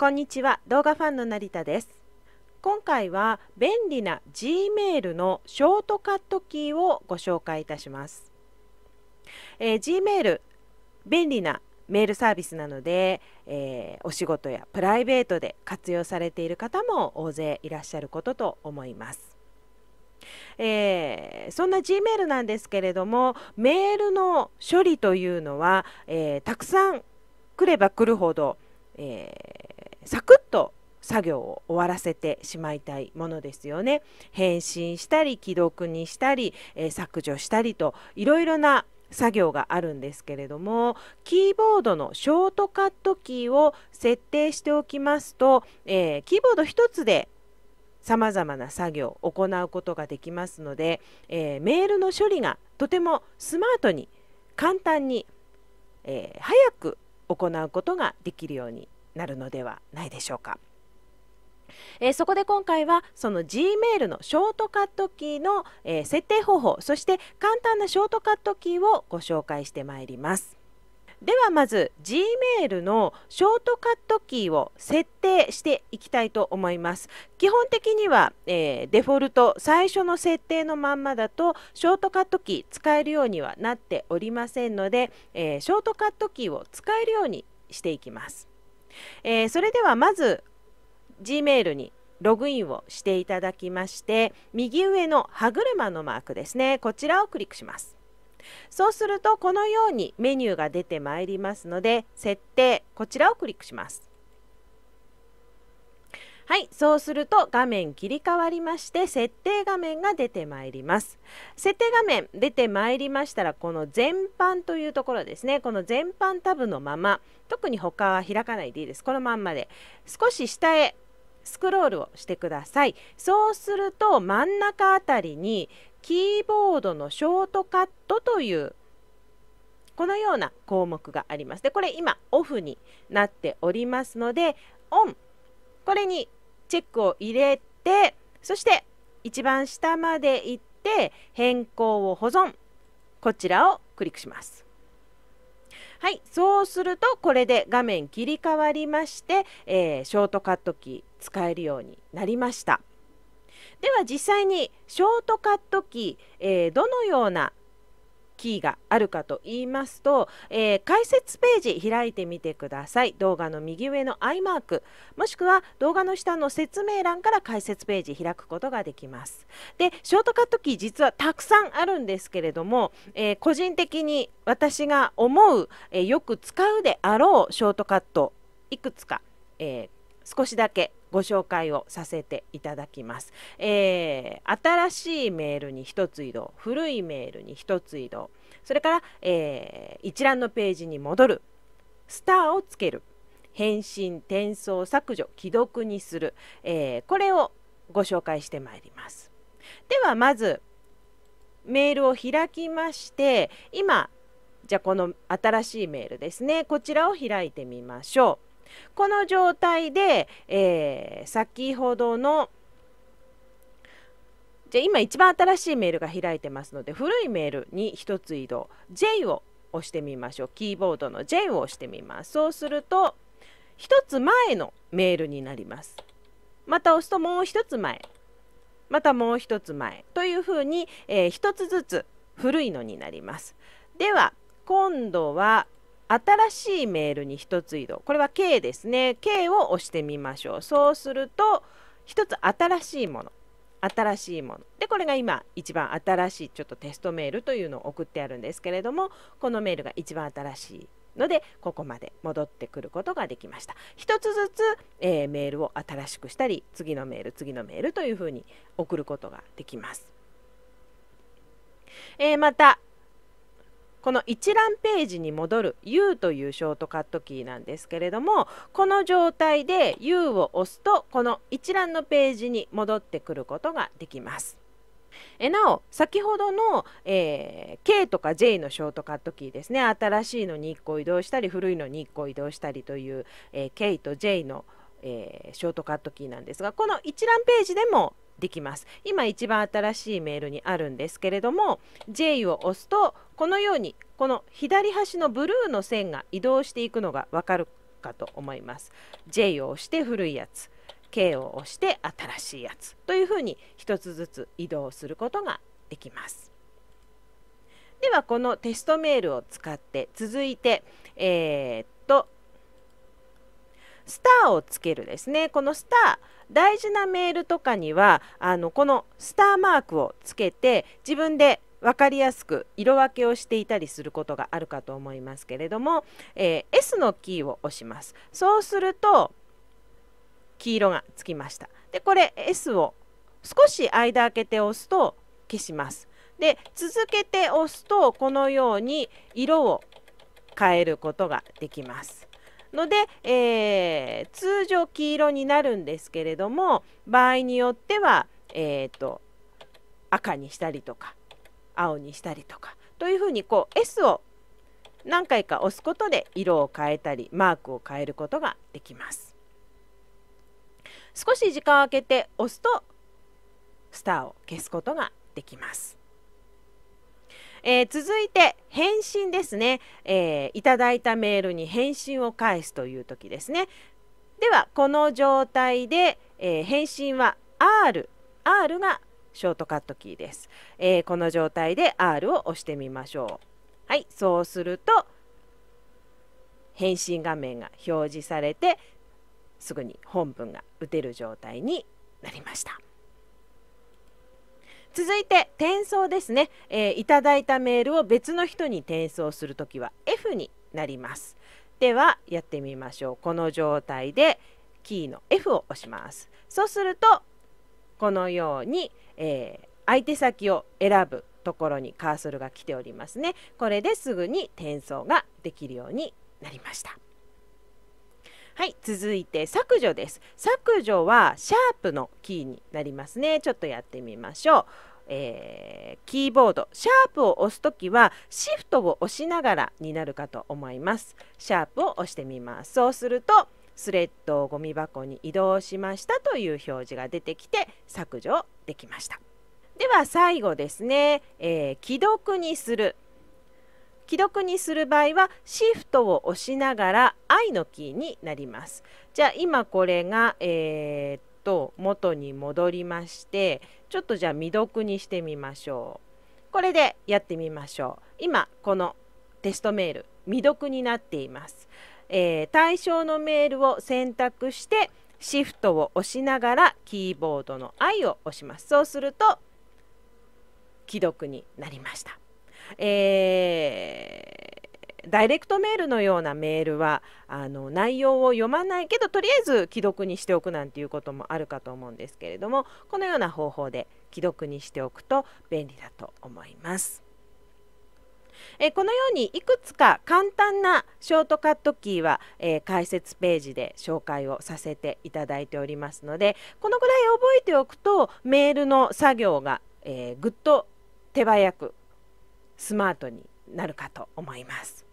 こんにちは動画ファンの成田です今回は便利な Gmail のショートカットキーをご紹介いたします、えー、Gmail 便利なメールサービスなので、えー、お仕事やプライベートで活用されている方も大勢いらっしゃることと思います、えー、そんな G m a i l なんですけれどもメールの処理というのは、えー、たくさん来れば来るほど、えサクッと作業を終わらせてしまいたいものですよね。返信したり既読にしたり、え削除したりといろいろな作業があるんですけれどもキーボードのショートカットキーを設定しておきますと、えー、キーボード1つでさまざまな作業を行うことができますので、えー、メールの処理がとてもスマートに簡単に、えー、早く行うことができるようになるのではないでしょうか。えー、そこで今回はその Gmail のショートカットキーの、えー、設定方法そして簡単なショートカットキーをご紹介してまいります。ではまず Gmail のショートカットキーを設定していきたいと思います。基本的には、えー、デフォルト最初の設定のまんまだとショートカットキー使えるようにはなっておりませんので、えショートカットキーを使えるようにしていきます。えー、それではまず Gmail にログインをしていただきまして右上の歯車のマークですねこちらをクリックしますそうするとこのようにメニューが出てまいりますので設定こちらをクリックしますはいそうすると画面切り替わりまして設定画面が出てまいります設定画面出てまいりましたらこの全般というところですねこの全般タブのまま特に他は開かないでいいですこのまんまで少し下へスクロールをしてくださいそうすると真ん中あたりにキーボードのショートカットというこのような項目がありますでこれ今オフになっておりますのでオンこれにチェックを入れてそして一番下まで行って変更を保存こちらをクリックします。はい、そうするとこれで画面切り替わりまして、えー、ショートカットキー使えるようになりました。では実際にショートカットキー、えー、どのようなキーがあるかと言いますと、えー、解説ページ開いてみてください動画の右上のアイマークもしくは動画の下の説明欄から解説ページ開くことができますでショートカットキー実はたくさんあるんですけれども、えー、個人的に私が思う、えー、よく使うであろうショートカットいくつか、えー、少しだけご紹介をさせていただきます、えー、新しいメールに1つ移動古いメールに1つ移動それから、えー、一覧のページに戻るスターをつける返信転送削除既読にする、えー、これをご紹介してまいりますではまずメールを開きまして今じゃあこの新しいメールですねこちらを開いてみましょうこの状態で、えー、先ほどのじゃ今一番新しいメールが開いてますので古いメールに一つ移動 J を押してみましょうキーボードの J を押してみますそうすると一つ前のメールになりますまた押すともう一つ前またもう一つ前というふうに、えー、つずつ古いのになりますでは今度は新しいメールに一つ移動これは K ですね K を押してみましょうそうすると一つ新しいもの新しいものでこれが今一番新しいちょっとテストメールというのを送ってあるんですけれどもこのメールが一番新しいのでここまで戻ってくることができました一つずつ、えー、メールを新しくしたり次のメール次のメールというふうに送ることができます、えー、またこの一覧ページに戻る U というショートカットキーなんですけれどもこの状態で U を押すとこの一覧のページに戻ってくることができます。えなお先ほどの、えー、K とか J のショートカットキーですね新しいのに1個移動したり古いのに1個移動したりという、えー、K と J の、えー、ショートカットキーなんですがこの一覧ページでもできます今一番新しいメールにあるんですけれども J を押すとこのようにこの左端のブルーの線が移動していくのがわかるかと思います J を押して古いやつ K を押して新しいやつというふうに1つずつ移動することができますではこのテストメールを使って続いて、えースターをつけるですねこのスター大事なメールとかにはあのこのスターマークをつけて自分で分かりやすく色分けをしていたりすることがあるかと思いますけれども、えー、S のキーを押しますそうすると黄色がつきましたでこれ S を少し間開けて押すと消しますで続けて押すとこのように色を変えることができますので、えー、通常黄色になるんですけれども場合によっては、えーと、赤にしたりとか青にしたりとかというふうにこう S を何回か押すことで色を変えたりマークを変えることができます少し時間を空けて押すとスターを消すことができますえー、続いて返信ですね、えー、いただいたメールに返信を返すという時ですねではこの状態で、えー、返信は R R がショートカットキーです、えー、この状態で R を押してみましょうはいそうすると返信画面が表示されてすぐに本文が打てる状態になりました続いて転送ですね、えー、いただいたメールを別の人に転送するときは F になりますではやってみましょうこの状態でキーの F を押しますそうするとこのように、えー、相手先を選ぶところにカーソルが来ておりますねこれですぐに転送ができるようになりましたはい続いて削除です削除はシャープのキーになりますねちょっとやってみましょうえー、キーボードシャープを押すときはシフトを押しながらになるかと思いますシャープを押してみますそうするとスレッドをゴミ箱に移動しましたという表示が出てきて削除できましたでは最後ですね、えー、既読にする既読にする場合はシフトを押しながら I のキーになります。じゃあ今これが、えー、っと元に戻りましてちょっとじゃあ未読にしてみましょう。これでやってみましょう。今このテストメール未読になっています。えー、対象のメールを選択してシフトを押しながらキーボードの I を押します。そうすると既読になりました。えー、ダイレクトメールのようなメールはあの内容を読まないけどとりあえず既読にしておくなんていうこともあるかと思うんですけれどもこのような方法で既読にしておくと便利だと思います。えこのようにいくつか簡単なショートカットキーは、え解説ページで紹介をさせていただいておりますのでこのぐらい覚えておくとメールの作業が、えー、ぐっと手早くスマートになるかと思います。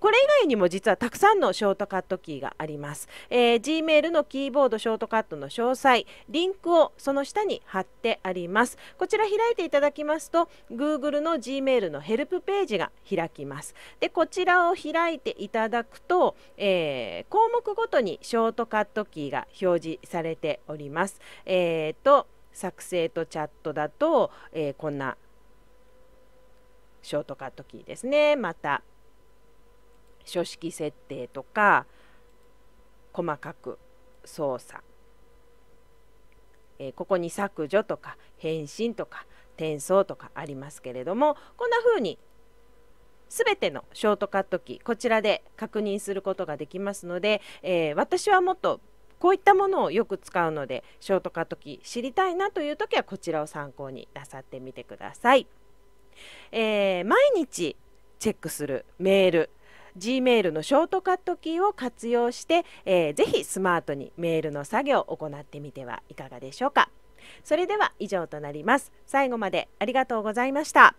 これ以外にも実はたくさんのショートカットキーがあります、えー、Gmail のキーボードショートカットの詳細リンクをその下に貼ってありますこちら開いていただきますと Google の Gmail のヘルプページが開きますでこちらを開いていただくと、えー、項目ごとにショートカットキーが表示されておりますえっ、ー、と作成とチャットだと、えこんなショートカットキーですねまた書式設定とか細かく操作、えー、ここに削除とか返信とか転送とかありますけれどもこんな風に全てのショートカットキーこちらで確認することができますので、えー、私はもっとこういったものをよく使うのでショートカットキー知りたいなという時はこちらを参考になさってみてください。えー、毎日チェックするメール Gmail のショートカットキーを活用して、えー、ぜひスマートにメールの作業を行ってみてはいかがでしょうかそれでは以上となります最後までありがとうございました